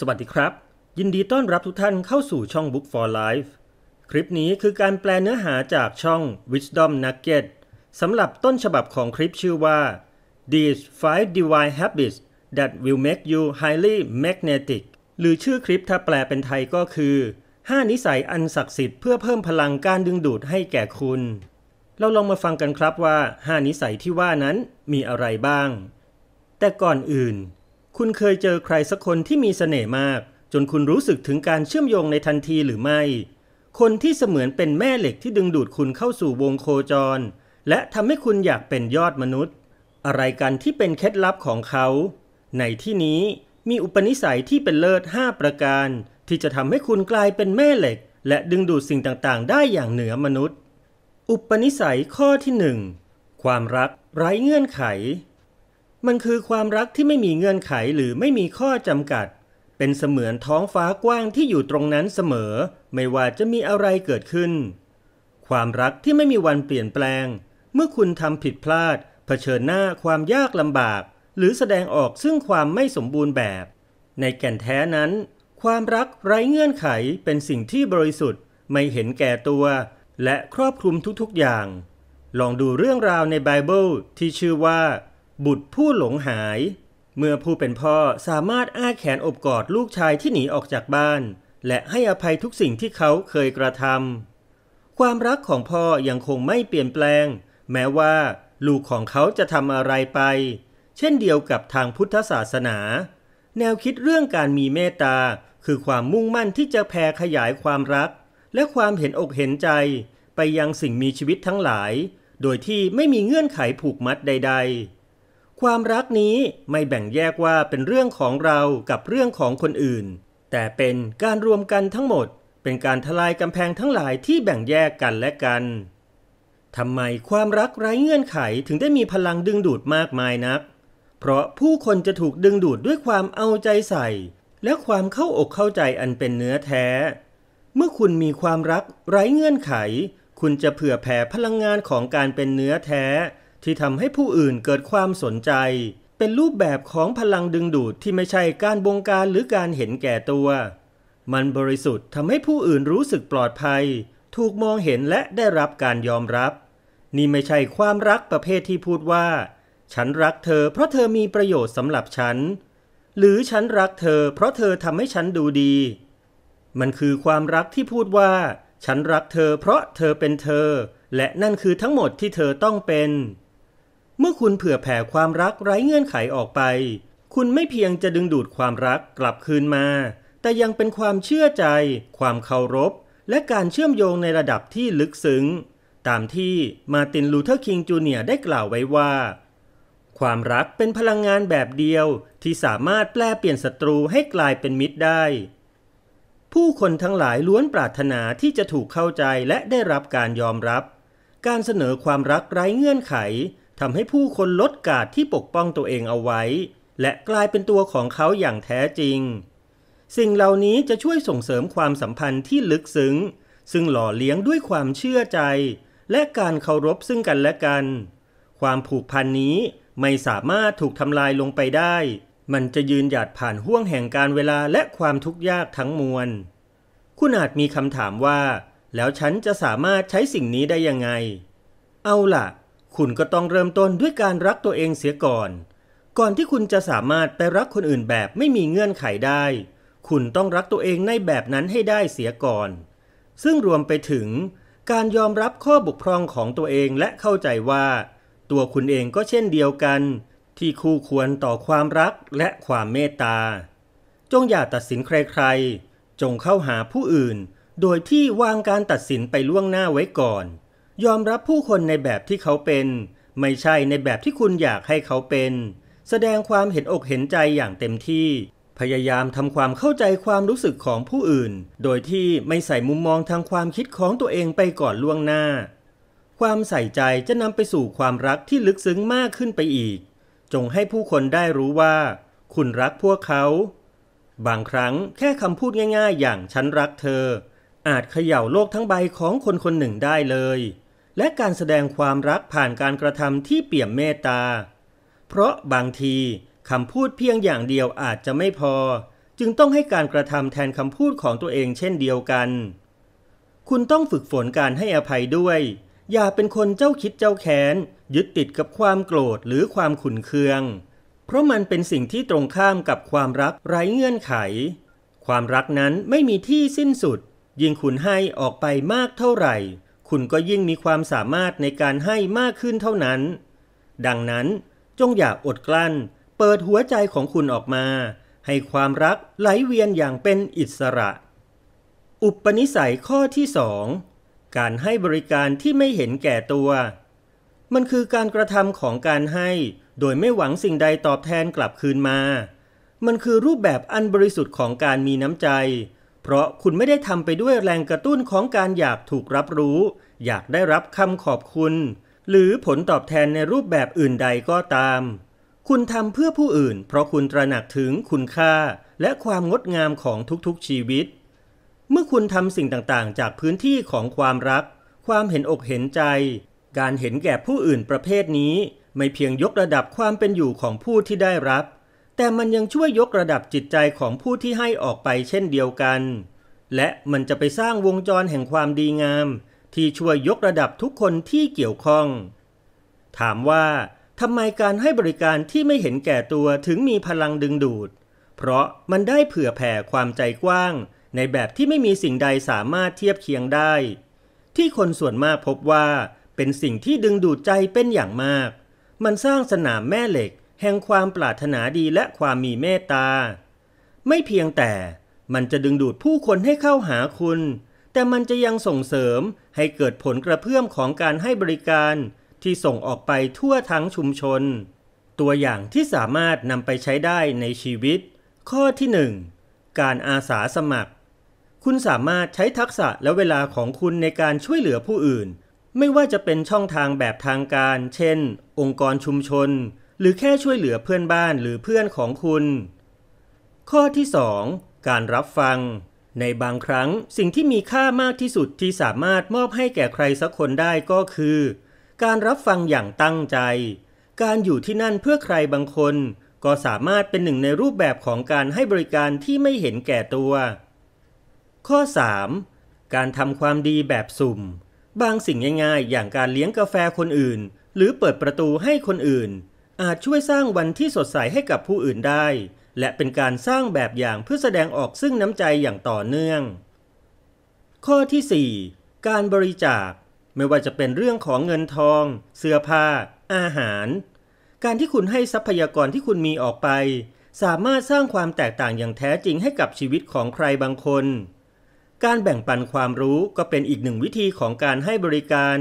สวัสดีครับ ยินดีต้อนรับทุกท่านเข้าสู่ช่อง Book for Life คลิปนี้คือการแปลเนื้อหาจากช่อง Wisdom Nugget สำหรับต้นฉบับของคลิปชื่อว่า These Five Divine Habits that will make you highly magnetic หรือชื่อคลิปถ้าแปลเป็นไทยก็คือ 5 นิสัยอันศักดิ์สิทธิ์เพื่อเพิ่มพลังการดึงดูดให้แก่คุณ เราลองมาฟังกันครับว่า 5 นิสัยที่ว่านั้นมีอะไรบ้าง แต่ก่อนอื่นคุณเคยเจอใครสักคนที่มีเสน่ห์มาก จนคุณรู้สึกถึงการเชื่อมโยงในทันทีหรือไม่ คนที่เสมือนเป็นแม่เหล็กที่ดึงดูดคุณเข้าสู่วงโคจร และทำให้คุณอยากเป็นยอดมนุษย์ อะไรกันที่เป็นเคล็ดลับของเขา ในที่นี้มีอุปนิสัยที่เป็นเลิศ5ประการ ที่จะทำให้คุณกลายเป็นแม่เหล็ก และดึงดูดสิ่งต่างๆ ได้อย่างเหนือมนุษย์ อุปนิสัยข้อที่1ความรักไร้เงื่อนไขมันคือความรักที่ไม่มีเงื่อนไขหรือไม่มีข้อจำกัด เป็นเสมือนท้องฟ้ากว้างที่อยู่ตรงนั้นเสมอ ไม่ว่าจะมีอะไรเกิดขึ้น ความรักที่ไม่มีวันเปลี่ยนแปลง เมื่อคุณทำผิดพลาดเผชิญหน้าความยากลำบาก หรือแสดงออกซึ่งความไม่สมบูรณ์แบบ ในแก่นแท้นั้น ความรักไร้เงื่อนไขเป็นสิ่งที่บริสุทธิ์ ไม่เห็นแก่ตัว และครอบคลุมทุกๆอย่าง ลองดูเรื่องราวในไบเบิลที่ชื่อว่าบุตรผู้หลงหาย เมื่อผู้เป็นพ่อสามารถอ้าแขนอบกอดลูกชายที่หนีออกจากบ้าน และให้อภัยทุกสิ่งที่เขาเคยกระทำความรักของพ่อยังคงไม่เปลี่ยนแปลง แม้ว่า ลูกของเขาจะทำอะไรไป เช่นเดียวกับทางพุทธศาสนา แนวคิดเรื่องการมีเมตตา คือความมุ่งมั่นที่จะแผ่ขยายความรัก และความเห็นอกเห็นใจ ไปยังสิ่งมีชีวิตทั้งหลาย โดยที่ไม่มีเงื่อนไขผูกมัดใด ๆความรักนี้ไม่แบ่งแยกว่าเป็นเรื่องของเรากับเรื่องของคนอื่น แต่เป็นการรวมกันทั้งหมด เป็นการทลายกำแพงทั้งหลายที่แบ่งแยกกันและกัน ทำไมความรักไร้เงื่อนไขถึงได้มีพลังดึงดูดมากมายนัก เพราะผู้คนจะถูกดึงดูดด้วยความเอาใจใส่ และความเข้าอกเข้าใจอันเป็นเนื้อแท้ เมื่อคุณมีความรักไร้เงื่อนไข คุณจะเผื่อแผ่พลังงานของการเป็นเนื้อแท้ที่ทำให้ผู้อื่นเกิดความสนใจ เป็นรูปแบบของพลังดึงดูดที่ไม่ใช่การบงการหรือการเห็นแก่ตัว มันบริสุทธิ์ทำให้ผู้อื่นรู้สึกปลอดภัย ถูกมองเห็นและได้รับการยอมรับ นี่ไม่ใช่ความรักประเภทที่พูดว่า ฉันรักเธอเพราะเธอมีประโยชน์สำหรับฉัน หรือฉันรักเธอเพราะเธอทำให้ฉันดูดี มันคือความรักที่พูดว่า ฉันรักเธอ เพราะเธอเป็นเธอ และนั่นคือทั้งหมดที่เธอต้องเป็นเมื่อคุณเผื่อแผ่ความรักไร้เงื่อนไขออกไป คุณไม่เพียงจะดึงดูดความรักกลับคืนมา แต่ยังเป็นความเชื่อใจ ความเคารพ และการเชื่อมโยงในระดับที่ลึกซึ้ง ตามที่มาตินลูเทอร์คิงจูเนียร์ได้กล่าวไว้ว่า ความรักเป็นพลังงานแบบเดียวที่สามารถแปลเปลี่ยนศัตรูให้กลายเป็นมิตรได้ ผู้คนทั้งหลายล้วนปรารถนาที่จะถูกเข้าใจและได้รับการยอมรับ การเสนอความรักไร้เงื่อนไขทำให้ผู้คนลดกาดที่ปกป้องตัวเองเอาไว้ และกลายเป็นตัวของเขาอย่างแท้จริง สิ่งเหล่านี้จะช่วยส่งเสริมความสัมพันธ์ที่ลึกซึ้ง ซึ่งหล่อเลี้ยงด้วยความเชื่อใจ และการเคารพซึ่งกันและกัน ความผูกพันนี้ไม่สามารถถูกทำลายลงไปได้ มันจะยืนหยัดผ่านห้วงแห่งการเวลาและความทุกข์ยากทั้งมวลคุณอาจมีคำถามว่า แล้วฉันจะสามารถใช้สิ่งนี้ได้ยังไง เอาล่ะคุณก็ต้องเริ่มต้นด้วยการรักตัวเองเสียก่อน ก่อนที่คุณจะสามารถไปรักคนอื่นแบบไม่มีเงื่อนไขได้ คุณต้องรักตัวเองในแบบนั้นให้ได้เสียก่อน ซึ่งรวมไปถึงการยอมรับข้อบกพร่องของตัวเองและเข้าใจว่า ตัวคุณเองก็เช่นเดียวกัน ที่คู่ควรต่อความรักและความเมตตา จงอย่าตัดสินใครๆจงเข้าหาผู้อื่นโดยที่วางการตัดสินไปล่วงหน้าไว้ก่อนยอมรับผู้คนในแบบที่เขาเป็น ไม่ใช่ในแบบที่คุณอยากให้เขาเป็น แสดงความเห็นอกเห็นใจอย่างเต็มที่ พยายามทำความเข้าใจความรู้สึกของผู้อื่น โดยที่ไม่ใส่มุมมองทางความคิดของตัวเองไปก่อนล่วงหน้า ความใส่ใจจะนำไปสู่ความรักที่ลึกซึ้งมากขึ้นไปอีก จงให้ผู้คนได้รู้ว่าคุณรักพวกเขา บางครั้งแค่คำพูดง่าย ๆ อย่างฉันรักเธอ อาจเขย่าโลกทั้งใบของคนคนหนึ่งได้เลยและการแสดงความรักผ่านการกระทำที่เปี่ยม เมตตา เพราะบางทีคำพูดเพียงอย่างเดียวอาจจะไม่พอ จึงต้องให้การกระทำแทนคำพูดของตัวเองเช่นเดียวกัน คุณต้องฝึกฝนการให้อภัยด้วย อย่าเป็นคนเจ้าคิดเจ้าแค้นยึดติดกับความโกรธหรือความขุนเคืองเพราะมันเป็นสิ่งที่ตรงข้ามกับความรักไร้เงื่อนไข ความรักนั้นไม่มีที่สิ้นสุด ยิ่งคุณให้ออกไปมากเท่าไหร่คุณก็ยิ่งมีความสามารถในการให้มากขึ้นเท่านั้น ดังนั้นจงอย่าอดกลั้น เปิดหัวใจของคุณออกมา ให้ความรักไหลเวียนอย่างเป็นอิสระ อุปนิสัยข้อที่สองการให้บริการที่ไม่เห็นแก่ตัว มันคือการกระทำของการให้โดยไม่หวังสิ่งใดตอบแทนกลับคืนมา มันคือรูปแบบอันบริสุทธิ์ของการมีน้ำใจเพราะคุณไม่ได้ทำไปด้วยแรงกระตุ้นของการอยากถูกรับรู้ อยากได้รับคำขอบคุณ หรือผลตอบแทนในรูปแบบอื่นใดก็ตาม คุณทำเพื่อผู้อื่นเพราะคุณตระหนักถึงคุณค่าและความงดงามของทุกๆชีวิต เมื่อคุณทำสิ่งต่างๆจากพื้นที่ของความรัก ความเห็นอกเห็นใจ การเห็นแก่ผู้อื่นประเภทนี้ไม่เพียงยกระดับความเป็นอยู่ของผู้ที่ได้รับแต่มันยังช่วยยกระดับจิตใจของผู้ที่ให้ออกไปเช่นเดียวกัน และมันจะไปสร้างวงจรแห่งความดีงาม ที่ช่วยยกระดับทุกคนที่เกี่ยวข้อง ถามว่าทำไมการให้บริการที่ไม่เห็นแก่ตัวถึงมีพลังดึงดูด เพราะมันได้เผื่อแผ่ความใจกว้าง ในแบบที่ไม่มีสิ่งใดสามารถเทียบเคียงได้ ที่คนส่วนมากพบว่า เป็นสิ่งที่ดึงดูดใจเป็นอย่างมาก มันสร้างสนามแม่เหล็กแห่งความปรารถนาดีและความมีเมตตา ไม่เพียงแต่มันจะดึงดูดผู้คนให้เข้าหาคุณ แต่มันจะยังส่งเสริมให้เกิดผลกระเพื่อมของการให้บริการ ที่ส่งออกไปทั่วทั้งชุมชน ตัวอย่างที่สามารถนำไปใช้ได้ในชีวิต ข้อที่ 1 การอาสาสมัคร คุณสามารถใช้ทักษะและเวลาของคุณในการช่วยเหลือผู้อื่น ไม่ว่าจะเป็นช่องทางแบบทางการ เช่น องค์กรชุมชนหรือแค่ช่วยเหลือเพื่อนบ้านหรือเพื่อนของคุณ ข้อที่ 2 การรับฟัง ในบางครั้งสิ่งที่มีค่ามากที่สุดที่สามารถมอบให้แก่ใครสักคนได้ก็คือ การรับฟังอย่างตั้งใจ การอยู่ที่นั่นเพื่อใครบางคน ก็สามารถเป็นหนึ่งในรูปแบบของการให้บริการที่ไม่เห็นแก่ตัว ข้อ 3. การทำความดีแบบสุ่ม บางสิ่งง่าย ๆ อย่างการเลี้ยงกาแฟคนอื่น หรือเปิดประตูให้คนอื่นอาจช่วยสร้างวันที่สดใสให้กับผู้อื่นได้ และเป็นการสร้างแบบอย่างเพื่อแสดงออกซึ่งน้ำใจอย่างต่อเนื่อง ข้อที่ 4 การบริจาคไม่ว่าจะเป็นเรื่องของเงินทอง เสื้อผ้าอาหาร การที่คุณให้ทรัพยากรที่คุณมีออกไป สามารถสร้างความแตกต่างอย่างแท้จริงให้กับชีวิตของใครบางคน การแบ่งปันความรู้ก็เป็นอีกหนึ่งวิธีของการให้บริการ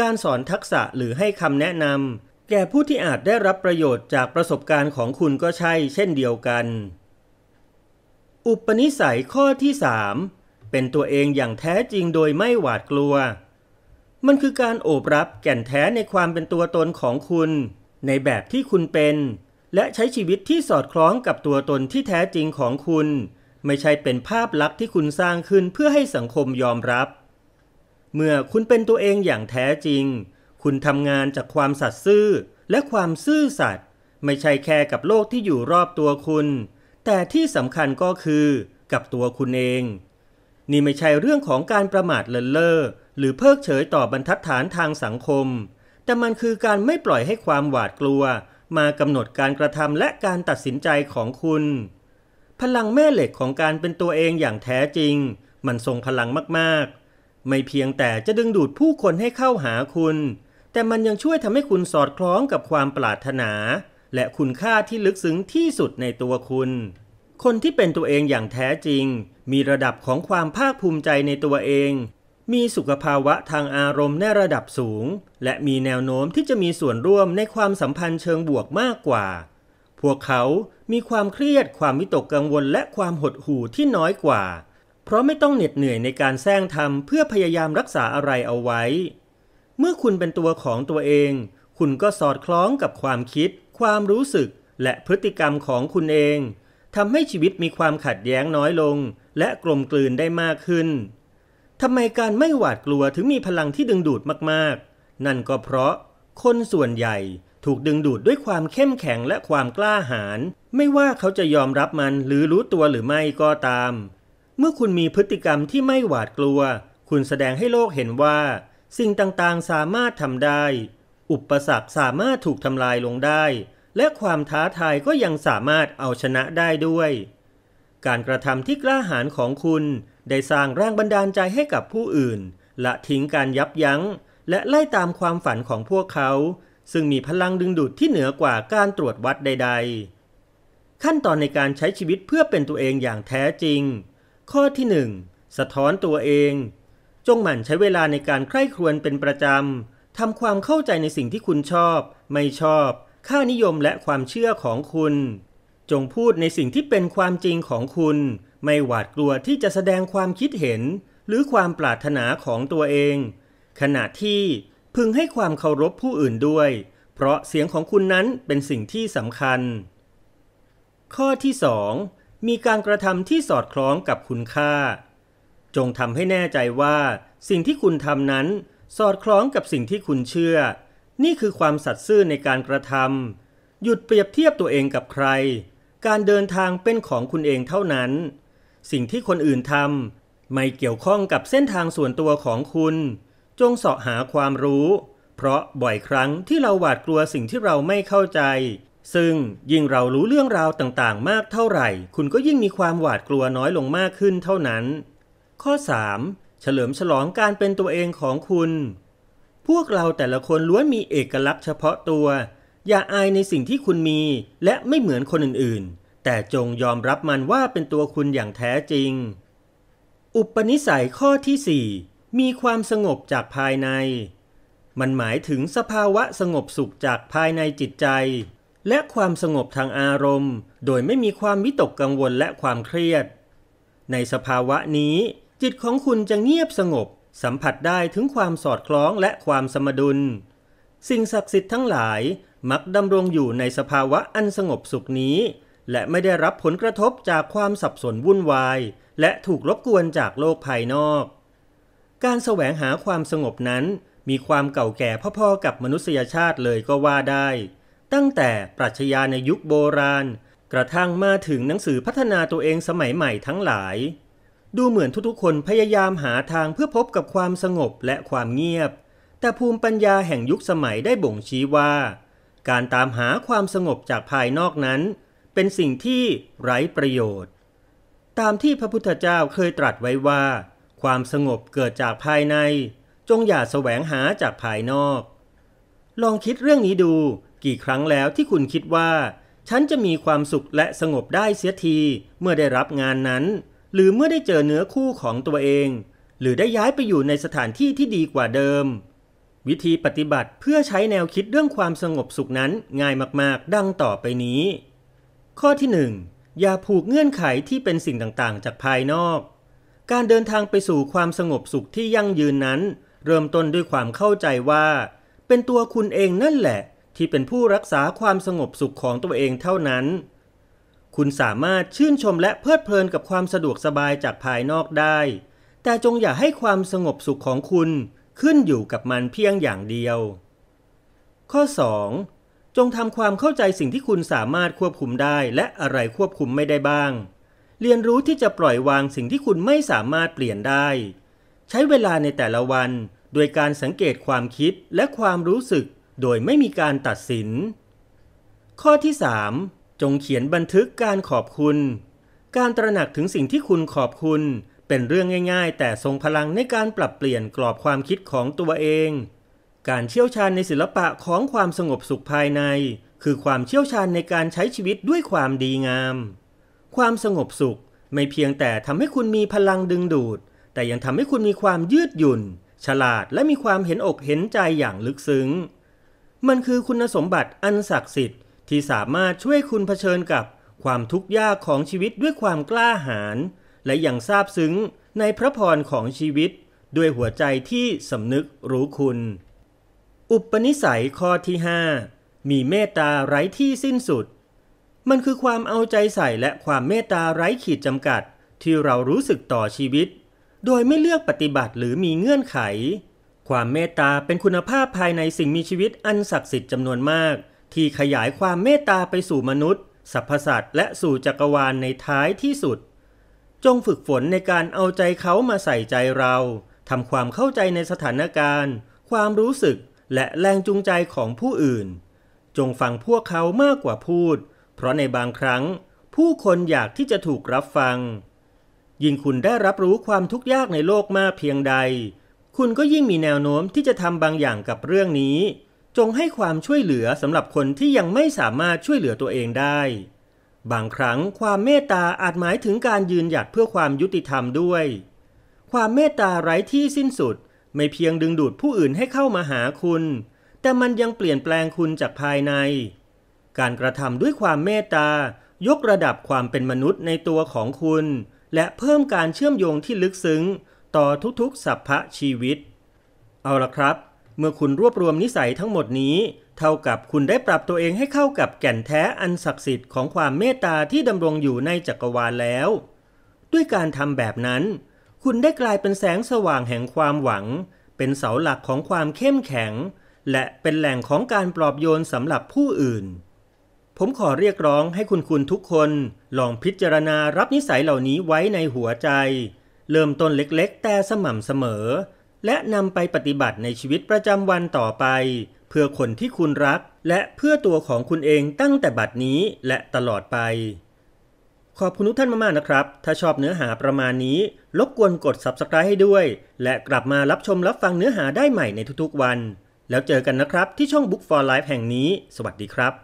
การสอนทักษะหรือให้คำแนะนำแก่ผู้ที่อาจได้รับประโยชน์จากประสบการณ์ของคุณก็ใช่เช่นเดียวกัน อุปนิสัยข้อที่ 3 เป็นตัวเองอย่างแท้จริงโดยไม่หวาดกลัว มันคือการโอบรับแก่นแท้ในความเป็นตัวตนของคุณ ในแบบที่คุณเป็น และใช้ชีวิตที่สอดคล้องกับตัวตนที่แท้จริงของคุณ ไม่ใช่เป็นภาพลักษณ์ที่คุณสร้างขึ้นเพื่อให้สังคมยอมรับ เมื่อคุณเป็นตัวเองอย่างแท้จริงคุณทำงานจากความสัตย์ซื่อและความซื่อสัตย์ไม่ใช่แค่กับโลกที่อยู่รอบตัวคุณ แต่ที่สำคัญก็คือกับตัวคุณเอง นี่ไม่ใช่เรื่องของการประมาทเลินเล่อหรือเพิกเฉยต่อบรรทัดฐานทางสังคม แต่มันคือการไม่ปล่อยให้ความหวาดกลัว มากำหนดการกระทำและการตัดสินใจของคุณ พลังแม่เหล็กของการเป็นตัวเองอย่างแท้จริง มันทรงพลังมากๆ ไม่เพียงแต่จะดึงดูดผู้คนให้เข้าหาคุณแต่มันยังช่วยทำให้คุณสอดคล้องกับความปรารถนา และคุณค่าที่ลึกซึ้งที่สุดในตัวคุณ คนที่เป็นตัวเองอย่างแท้จริง มีระดับของความภาคภูมิใจในตัวเอง มีสุขภาวะทางอารมณ์ในระดับสูง และมีแนวโน้มที่จะมีส่วนร่วมในความสัมพันธ์เชิงบวกมากกว่า พวกเขามีความเครียดความวิตกกังวล และความหดหู่ที่น้อยกว่า เพราะไม่ต้องเหน็ดเหนื่อยในการแซงทำเพื่อพยายามรักษาอะไรเอาไว้เมื่อคุณเป็นตัวของตัวเอง คุณก็สอดคล้องกับความคิด ความรู้สึก และพฤติกรรมของคุณเอง ทำให้ชีวิตมีความขัดแย้งน้อยลง และกลมกลืนได้มากขึ้น ทำไมการไม่หวาดกลัวถึงมีพลังที่ดึงดูดมาก ๆ นั่นก็เพราะ คนส่วนใหญ่ ถูกดึงดูดด้วยความเข้มแข็งและความกล้าหาญ ไม่ว่าเขาจะยอมรับมันหรือรู้ตัวหรือไม่ก็ตาม เมื่อคุณมีพฤติกรรมที่ไม่หวาดกลัว คุณแสดงให้โลกเห็นว่าสิ่งต่างๆสามารถทำได้ อุปสรรคสามารถถูกทำลายลงได้ และความท้าทายก็ยังสามารถเอาชนะได้ด้วย การกระทำที่กล้าหาญของคุณได้สร้างแรงบันดาลใจให้กับผู้อื่นละทิ้งการยับยั้ง และไล่ตามความฝันของพวกเขา ซึ่งมีพลังดึงดูดที่เหนือกว่าการตรวจวัดใดๆ ขั้นตอนในการใช้ชีวิตเพื่อเป็นตัวเองอย่างแท้จริง ข้อที่1สะท้อนตัวเองจงหมั่นใช้เวลาในการใคร่ครวญเป็นประจำ ทำความเข้าใจในสิ่งที่คุณชอบ ไม่ชอบ ค่านิยมและความเชื่อของคุณ จงพูดในสิ่งที่เป็นความจริงของคุณ ไม่หวาดกลัวที่จะแสดงความคิดเห็น หรือความปรารถนาของตัวเอง ขณะที่พึงให้ความเคารพผู้อื่นด้วย เพราะเสียงของคุณนั้นเป็นสิ่งที่สำคัญ ข้อที่ 2 มีการกระทำที่สอดคล้องกับคุณค่าจงทำให้แน่ใจว่าสิ่งที่คุณทำนั้นสอดคล้องกับสิ่งที่คุณเชื่อ นี่คือความสัตย์ซื่อในการกระทำหยุดเปรียบเทียบตัวเองกับใคร การเดินทางเป็นของคุณเองเท่านั้น สิ่งที่คนอื่นทำไม่เกี่ยวข้องกับเส้นทางส่วนตัวของคุณ จงเสาะหาความรู้ เพราะบ่อยครั้งที่เราหวาดกลัวสิ่งที่เราไม่เข้าใจ ซึ่งยิ่งเรารู้เรื่องราวต่างๆ มากเท่าไหร่ คุณก็ยิ่งมีความหวาดกลัวน้อยลงมากขึ้นเท่านั้นข้อ 3. เฉลิมฉลองการเป็นตัวเองของคุณ พวกเราแต่ละคนล้วนมีเอกลักษณ์เฉพาะตัว อย่าอายในสิ่งที่คุณมีและไม่เหมือนคนอื่นๆแต่จงยอมรับมันว่าเป็นตัวคุณอย่างแท้จริง อุปนิสัยข้อที่4มีความสงบจากภายใน มันหมายถึงสภาวะสงบสุขจากภายในจิตใจ และความสงบทางอารมณ์ โดยไม่มีความวิตกกังวลและความเครียด ในสภาวะนี้จิตของคุณจะเงียบสงบ สัมผัสได้ถึงความสอดคล้องและความสมดุล สิ่งศักดิ์สิทธิ์ทั้งหลาย มักดำรงอยู่ในสภาวะอันสงบสุขนี้ และไม่ได้รับผลกระทบจากความสับสนวุ่นวาย และถูกรบกวนจากโลกภายนอก การแสวงหาความสงบนั้นมีความเก่าแก่พอๆกับมนุษยชาติเลยก็ว่าได้ ตั้งแต่ปรัชญาในยุคโบราณ กระทั่งมาถึงหนังสือพัฒนาตัวเองสมัยใหม่ทั้งหลายดูเหมือนทุกๆคนพยายามหาทางเพื่อพบกับความสงบและความเงียบ แต่ภูมิปัญญาแห่งยุคสมัยได้บ่งชี้ว่าการตามหาความสงบจากภายนอกนั้น เป็นสิ่งที่ไร้ประโยชน์ ตามที่พระพุทธเจ้าเคยตรัสไว้ว่า ความสงบเกิดจากภายใน จงอย่าแสวงหาจากภายนอก ลองคิดเรื่องนี้ดูกี่ครั้งแล้วที่คุณคิดว่า ฉันจะมีความสุขและสงบได้เสียทีเมื่อได้รับงานนั้นหรือเมื่อได้เจอเนื้อคู่ของตัวเอง หรือได้ย้ายไปอยู่ในสถานที่ที่ดีกว่าเดิม วิธีปฏิบัติเพื่อใช้แนวคิดเรื่องความสงบสุขนั้นง่ายมากๆ ดังต่อไปนี้ ข้อที่ 1. อย่าผูกเงื่อนไขที่เป็นสิ่งต่างๆ จากภายนอก การเดินทางไปสู่ความสงบสุขที่ยั่งยืนนั้น เริ่มต้นด้วยความเข้าใจว่า เป็นตัวคุณเองนั่นแหละที่เป็นผู้รักษาความสงบสุขของตัวเองเท่านั้นคุณสามารถชื่นชมและเพลิดเพลินกับความสะดวกสบายจากภายนอกได้ แต่จงอย่าให้ความสงบสุขของคุณขึ้นอยู่กับมันเพียงอย่างเดียว ข้อ 2. จงทำความเข้าใจสิ่งที่คุณสามารถควบคุมได้ และอะไรควบคุมไม่ได้บ้าง เรียนรู้ที่จะปล่อยวางสิ่งที่คุณไม่สามารถเปลี่ยนได้ ใช้เวลาในแต่ละวันโดยการสังเกตความคิดและความรู้สึกโดยไม่มีการตัดสิน ข้อที่3จงเขียนบันทึกการขอบคุณ การตระหนักถึงสิ่งที่คุณขอบคุณ เป็นเรื่องง่ายๆ แต่ทรงพลังในการปรับเปลี่ยนกรอบความคิดของตัวเอง การเชี่ยวชาญในศิลปะของความสงบสุขภายใน คือความเชี่ยวชาญในการใช้ชีวิตด้วยความดีงาม ความสงบสุขไม่เพียงแต่ทำให้คุณมีพลังดึงดูด แต่ยังทำให้คุณมีความยืดหยุ่น ฉลาด และมีความเห็นอกเห็นใจอย่างลึกซึ้ง มันคือคุณสมบัติอันศักดิ์สิทธิ์ที่สามารถช่วยคุณเผชิญกับความทุกข์ยากของชีวิตด้วยความกล้าหาญและยังซาบซึ้งในพระพรของชีวิต ด้วยหัวใจที่สำนึกรู้คุณ อุปนิสัยข้อที่ 5 มีเมตตาไร้ที่สิ้นสุด มันคือความเอาใจใส่และความเมตตาไร้ขีดจำกัด ที่เรารู้สึกต่อชีวิต โดยไม่เลือกปฏิบัติหรือมีเงื่อนไข ความเมตตาเป็นคุณภาพภายในสิ่งมีชีวิตอันศักดิ์สิทธิ์จำนวนมากที่ขยายความเมตตาไปสู่มนุษย์ สรรพสัตว์และสู่จักรวาลในท้ายที่สุด จงฝึกฝนในการเอาใจเขามาใส่ใจเราทำความเข้าใจในสถานการณ์ ความรู้สึกและแรงจูงใจของผู้อื่น จงฟังพวกเขามากกว่าพูด เพราะในบางครั้งผู้คนอยากที่จะถูกรับฟัง ยิ่งคุณได้รับรู้ความทุกข์ยากในโลกมากเพียงใด คุณก็ยิ่งมีแนวโน้มที่จะทำบางอย่างกับเรื่องนี้จงให้ความช่วยเหลือสำหรับคนที่ยังไม่สามารถช่วยเหลือตัวเองได้ บางครั้งความเมตตาอาจหมายถึงการยืนหยัดเพื่อความยุติธรรมด้วย ความเมตตาไร้ที่สิ้นสุดไม่เพียงดึงดูดผู้อื่นให้เข้ามาหาคุณ แต่มันยังเปลี่ยนแปลงคุณจากภายใน การกระทำด้วยความเมตตายกระดับความเป็นมนุษย์ในตัวของคุณ และเพิ่มการเชื่อมโยงที่ลึกซึ้งต่อทุกๆสัพพะชีวิต เอาละครับเมื่อคุณรวบรวมนิสัยทั้งหมดนี้ เท่ากับคุณได้ปรับตัวเองให้เข้ากับแก่นแท้อันศักดิ์สิทธิ์ของความเมตตาที่ดำรงอยู่ในจักรวาลแล้ว ด้วยการทำแบบนั้น คุณได้กลายเป็นแสงสว่างแห่งความหวัง เป็นเสาหลักของความเข้มแข็ง และเป็นแหล่งของการปลอบโยนสำหรับผู้อื่น ผมขอเรียกร้องให้คุณคุณทุกคน ลองพิจารณารับนิสัยเหล่านี้ไว้ในหัวใจ เริ่มต้นเล็กๆ แต่สม่ำเสมอและนำไปปฏิบัติในชีวิตประจำวันต่อไป เพื่อคนที่คุณรัก และเพื่อตัวของคุณเองตั้งแต่บัดนี้และตลอดไป ขอบคุณทุกท่านมากๆนะครับ ถ้าชอบเนื้อหาประมาณนี้รบกวนกด subscribe ให้ด้วย และกลับมารับชมรับฟังเนื้อหาได้ใหม่ในทุกๆวัน แล้วเจอกันนะครับที่ช่อง Book for Life แห่งนี้ สวัสดีครับ